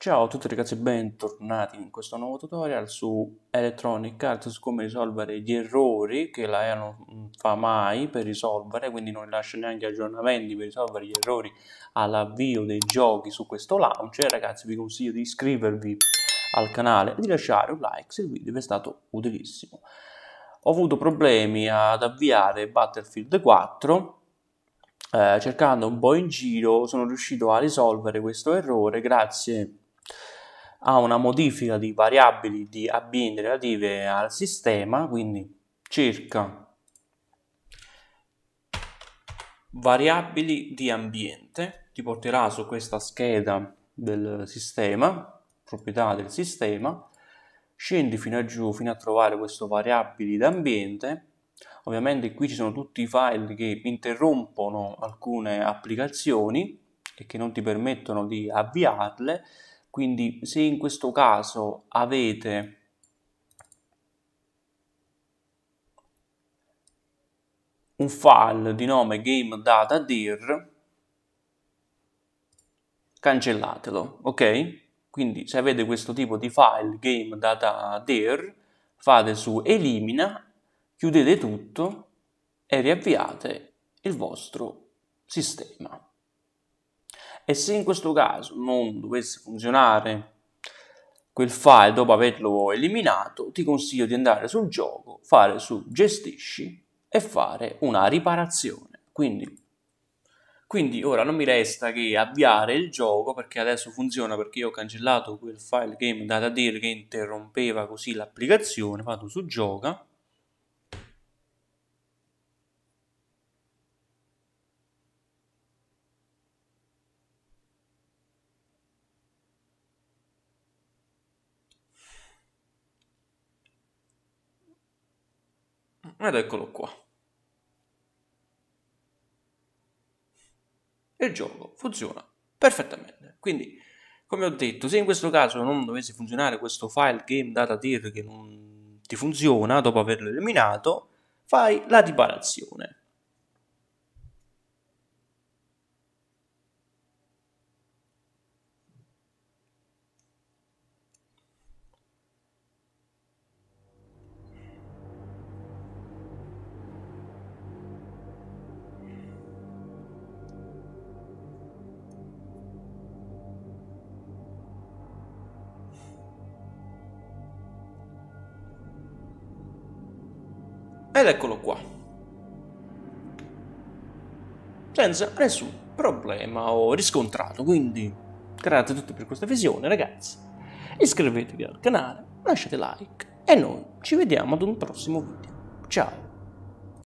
Ciao a tutti ragazzi e bentornati in questo nuovo tutorial su Electronic Arts su come risolvere gli errori che la EA non fa mai per risolvere quindi non lascia neanche aggiornamenti per risolvere gli errori all'avvio dei giochi su questo launcher ragazzi vi consiglio di iscrivervi al canale e di lasciare un like se il video vi è stato utilissimo ho avuto problemi ad avviare Battlefield 4 eh, cercando un po' in giro sono riuscito a risolvere questo errore grazie a una modifica di variabili di A, relative al sistema, quindi circa variabili di ambiente, ti porterà su questa scheda del sistema, proprietà del sistema, scendi fino a giù fino a trovare questo variabili d'ambiente, ovviamente qui ci sono tutti i file che interrompono alcune applicazioni e che non ti permettono di avviarle, quindi se in questo caso avete un file di nome game data dir, cancellatelo, ok? Quindi se avete questo tipo di file game data dir, fate su elimina, chiudete tutto e riavviate il vostro sistema. E se in questo caso non dovesse funzionare quel file dopo averlo eliminato, ti consiglio di andare sul gioco, fare su gestisci e fare una riparazione. Quindi, quindi ora non mi resta che avviare il gioco perché adesso funziona perché io ho cancellato quel file game data datadir che interrompeva così l'applicazione, vado su gioca ed eccolo qua. Il gioco funziona perfettamente. Quindi, come ho detto, se in questo caso non dovesse funzionare questo file game data dir che non ti funziona dopo averlo eliminato, fai la riparazione. Ed eccolo qua. Senza nessun problema ho riscontrato, quindi grazie a tutti per questa visione ragazzi. Iscrivetevi al canale, lasciate like e noi ci vediamo ad un prossimo video. Ciao!